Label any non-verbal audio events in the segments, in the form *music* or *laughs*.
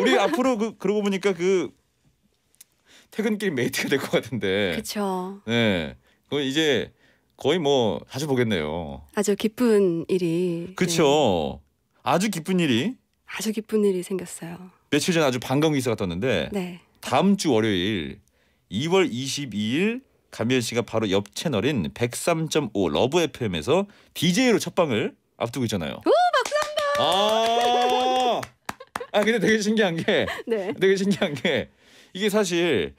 우리 앞으로 그 그러고 보니까 그 퇴근길 메이트가 될 것 같은데. 그렇죠. 네, 그 이제 거의 뭐 자주 보겠네요. 아주 기쁜 일이. 그렇죠. 네. 아주 기쁜 일이. 아주 기쁜 일이 생겼어요. 며칠 전 아주 반가운 기사가 떴는데 네. 다음 주 월요일 2월 22일 감별 씨가 바로 옆 채널인 103.5 러브 FM에서 DJ로 첫 방을 앞두고 있잖아요. 오 박수 한번. 아아 근데 되게 신기한 게 *laughs* 네. 되게 신기한 게 이게 사실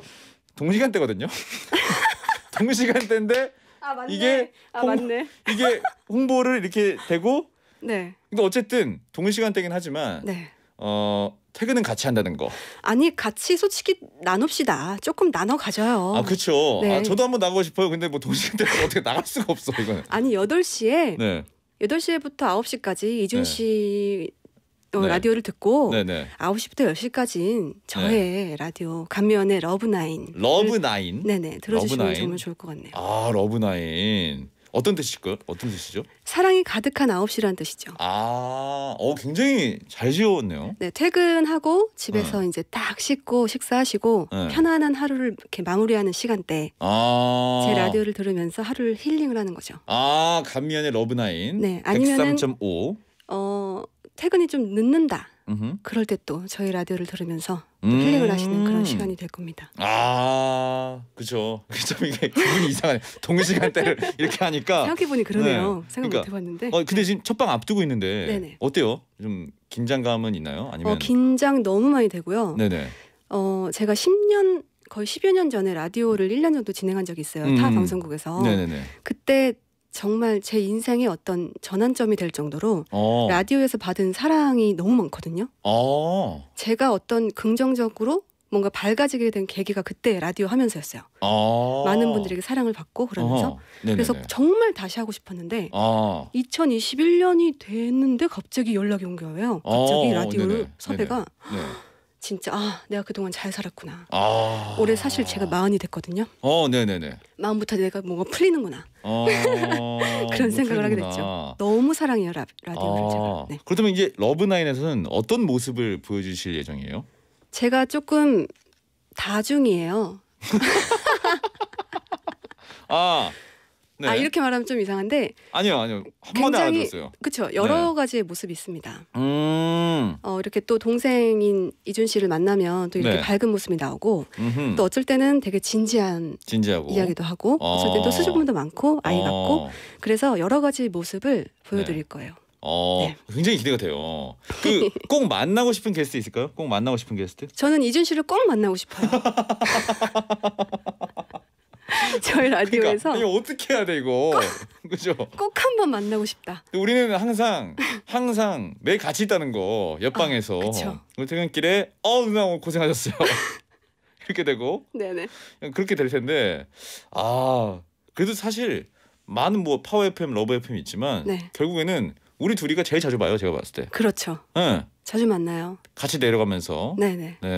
동시간대거든요. *laughs* 동시간대인데 아, 이게 아, 홍, 이게 홍보를 이렇게 되고 네. 근데 어쨌든 동시간대긴 하지만 네. 어 퇴근은 같이 한다는 거. 아니 같이 솔직히 나눕시다. 조금 나눠 가져요. 아 그렇죠. 네. 아, 저도 한번 나가고 싶어요. 근데 뭐 동시간대 어떻게 나갈 수가 없어 이거는. 아니 8 시에 네. 8시부터 9시까지 이준 네. 씨 네. 라디오를 듣고 네네. 9시부터 10시까지인 저의 네. 라디오 감미원의 러브나인 러브나인 네네 들어주시면 러브 정말 좋을 것 같네요 아 러브나인 어떤 뜻일까요? 어떤 뜻이죠? 사랑이 가득한 9시라는 뜻이죠 아 어, 굉장히 잘 지어왔네요 네 퇴근하고 집에서 네. 이제 딱 씻고 식사하시고 네. 편안한 하루를 이렇게 마무리하는 시간대 아~ 제 라디오를 들으면서 하루를 힐링을 하는 거죠 아감미원의 러브나인 네 아니면은 퇴근이 좀 늦는다. 음흠. 그럴 때 또 저희 라디오를 들으면서 또음 힐링을 하시는 그런 시간이 될 겁니다. 아, 그죠. *laughs* 그 이게 기분이 이상하네. 동시간대를 이렇게 하니까 생각해보니 그러네요. 네. 생각 그러니까, 못해봤는데. 어, 근데 네. 지금 첫방 앞두고 있는데 네네. 어때요? 좀 긴장감은 있나요? 아니면 어, 긴장 너무 많이 되고요. 네네. 어, 제가 10년 거의 10여 년 전에 라디오를 1년 정도 진행한 적이 있어요. 음. 타 방송국에서. 네네네. 그때 정말 제 인생의 어떤 전환점이 될 정도로 어. 라디오에서 받은 사랑이 너무 많거든요. 어. 제가 어떤 긍정적으로 뭔가 밝아지게 된 계기가 그때 라디오 하면서였어요. 어. 많은 분들에게 사랑을 받고 그러면서 그래서 정말 다시 하고 싶었는데 2021년이 어. 됐는데 갑자기 연락이 온 거예요. 갑자기 어. 라디오 네네. 섭외가 네네. 네. 진짜 아 내가 그동안 잘 살았구나. 아. 올해 사실 제가 마흔이 됐거든요. 어, 네네네. 마음부터 내가 뭔가 풀리는구나. 아, *laughs* 그런 생각을 하게 됐죠. 너무 사랑해요 라, 라디오를 아. 제가. 네. 그렇다면 이제 러브나인에서는 어떤 모습을 보여주실 예정이에요? 제가 조금 다중이에요. *laughs* 아 네. 아 이렇게 말하면 좀 이상한데 아니요 아니요 한 번에 알아들었어요. 그렇죠 여러 네. 가지의 모습이 있습니다. 음. 어, 이렇게 또 동생인 이준 씨를 만나면 또 이렇게 네. 밝은 모습이 나오고 음흠. 또 어쩔 때는 되게 진지한 진지하고. 이야기도 하고 어. 어쩔 때또 수줍음도 많고 아이 어. 같고 그래서 여러 가지 모습을 보여드릴 네. 거예요. 어, 네. 굉장히 기대가 돼요. 그꼭 *laughs* 만나고 싶은 게스트 있을까요? 꼭 만나고 싶은 게스트? 저는 이준 씨를 꼭 만나고 싶어요. *laughs* *laughs* 저희 그러니까 라디오에서 그러니까, 어떻게 해야 돼 이거 *laughs* 그죠? 꼭 한번 만나고 싶다. 우리는 항상 항상 매일 같이 있다는 거 옆방에서 아, 퇴근길에 어 누나 오늘 고생하셨어요. 이렇게 *laughs* 되고 네네 그렇게 될 텐데 아 그래도 사실 많은 뭐 파워 FM, 러브 FM 있지만 네. 결국에는 우리 둘이가 제일 자주 봐요 제가 봤을 때. 그렇죠. 응. 자주 만나요. 같이 내려가면서. 네네. 네.